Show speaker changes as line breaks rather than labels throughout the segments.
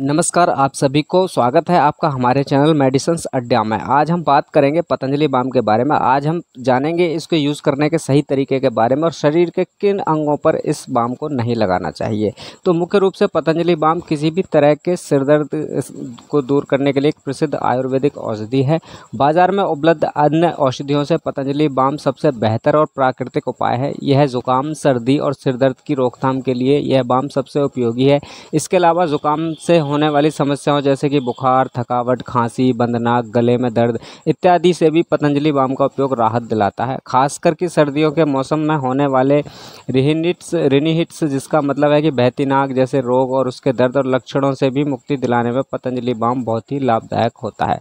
नमस्कार आप सभी को स्वागत है आपका हमारे चैनल मेडिसन अड्डा में आज हम बात करेंगे पतंजलि बाम के बारे में आज हम जानेंगे इसको यूज़ करने के सही तरीके के बारे में और शरीर के किन अंगों पर इस बाम को नहीं लगाना चाहिए तो मुख्य रूप से पतंजलि बाम किसी भी तरह के सिरदर्द को दूर करने के लिए एक प्रसिद्ध आयुर्वेदिक औषधि है बाज़ार में उपलब्ध अन्य औषधियों से पतंजलि बाम सबसे बेहतर और प्राकृतिक उपाय है यह ज़ुकाम सर्दी और सिरदर्द की रोकथाम के लिए यह बाम सबसे उपयोगी है इसके अलावा ज़ुकाम से होने वाली समस्याओं जैसे कि बुखार थकावट खांसी बंदनाक गले में दर्द इत्यादि से भी पतंजलि बाम का उपयोग राहत दिलाता है खास करके सर्दियों के मौसम में होने वाले रिहिनिट्स रिनीहिट्स जिसका मतलब है कि बहती नाक जैसे रोग और उसके दर्द और लक्षणों से भी मुक्ति दिलाने में पतंजलि बाम बहुत ही लाभदायक होता है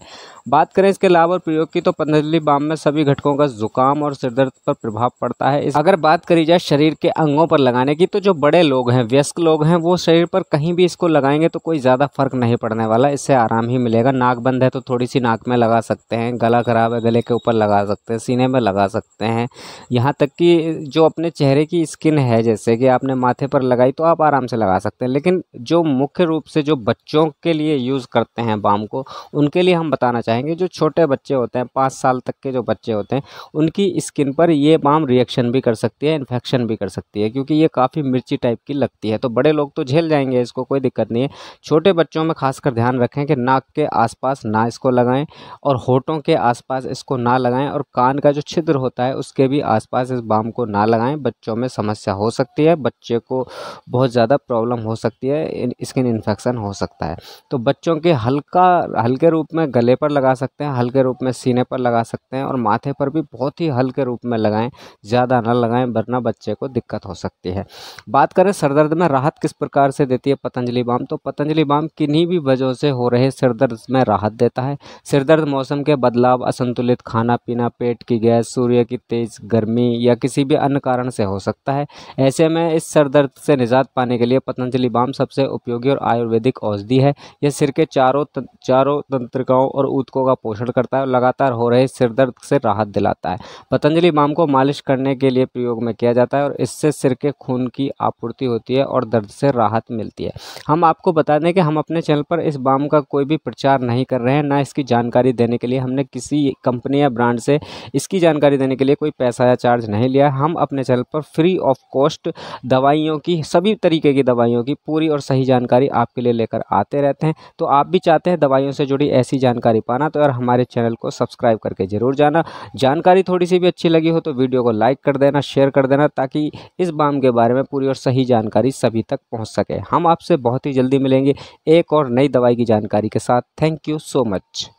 बात करें इसके लाभ और प्रयोग की तो पतंजलि बाम में सभी घटकों का जुकाम और सिरदर्द पर प्रभाव पड़ता है अगर बात करी जाए शरीर के अंगों पर लगाने की तो जो बड़े लोग हैं व्यस्क लोग हैं वो शरीर पर कहीं भी इसको लगाएंगे तो कोई ज़्यादा फर्क नहीं पड़ने वाला इससे आराम ही मिलेगा नाक बंद है तो थोड़ी सी नाक में लगा सकते हैं गला ख़राब है गले के ऊपर लगा सकते हैं सीने में लगा सकते हैं यहाँ तक कि जो अपने चेहरे की स्किन है जैसे कि आपने माथे पर लगाई तो आप आराम से लगा सकते हैं लेकिन जो मुख्य रूप से जो बच्चों के लिए यूज़ करते हैं बाम को उनके लिए हम बताना चाहेंगे जो छोटे बच्चे होते हैं पाँच साल तक के जो बच्चे होते हैं उनकी स्किन पर ये बाम रिएक्शन भी कर सकती है इन्फेक्शन भी कर सकती है क्योंकि ये काफ़ी मिर्ची टाइप की लगती है तो बड़े लोग तो झेल जाएंगे इसको कोई दिक्कत नहीं है छोटे छोटे बच्चों में खासकर ध्यान रखें कि नाक के आसपास ना इसको लगाएं और होठों के आसपास इसको ना लगाएं और कान का जो छिद्र होता है उसके भी आसपास इस बाम को ना लगाएं बच्चों में समस्या हो सकती है बच्चे को बहुत ज़्यादा प्रॉब्लम हो सकती है स्किन इन्फेक्शन हो सकता है तो बच्चों के हल्का हल्के रूप में गले पर लगा सकते हैं हल्के रूप में सीने पर लगा सकते हैं और माथे पर भी बहुत ही हल्के रूप में लगाएं ज़्यादा ना लगाएँ वरना बच्चे को दिक्कत हो सकती है बात करें सरदर्द में राहत किस प्रकार से देती है पतंजलि बाम तो पतंजलि बाम किन्हीं भी वजहों से हो रहे सिरदर्द में राहत देता है सिरदर्द मौसम के बदलाव असंतुलित खाना पीना पेट की गैस सूर्य की तेज़ गर्मी या किसी भी अन्य कारण से हो सकता है ऐसे में इस सरदर्द से निजात पाने के लिए पतंजलि बाम सबसे उपयोगी और आयुर्वेदिक औषधि है यह सिर के चारों चारों तंत्रिकाओं और ऊतकों का पोषण करता है और लगातार हो रहे सिरदर्द से राहत दिलाता है पतंजलि बाम को मालिश करने के लिए प्रयोग में किया जाता है और इससे सिर के खून की आपूर्ति होती है और दर्द से राहत मिलती है हम आपको बता दें कि हम अपने चैनल पर इस बाम का कोई भी प्रचार नहीं कर रहे हैं ना इसकी जानकारी देने के लिए हमने किसी कंपनी या ब्रांड से इसकी जानकारी देने के लिए कोई पैसा या चार्ज नहीं लिया हम अपने चैनल पर फ्री ऑफ कॉस्ट दवाइयों की सभी तरीके की दवाइयों की पूरी और सही जानकारी आपके लिए लेकर आते रहते हैं तो आप भी चाहते हैं दवाइयों से जुड़ी ऐसी जानकारी पाना तो यार हमारे चैनल को सब्सक्राइब करके ज़रूर जाना जानकारी थोड़ी सी भी अच्छी लगी हो तो वीडियो को लाइक कर देना शेयर कर देना ताकि इस बाम के बारे में पूरी और सही जानकारी सभी तक पहुँच सके हम आपसे बहुत ही जल्दी मिलेंगे एक और नई दवाई की जानकारी के साथ थैंक यू सो मच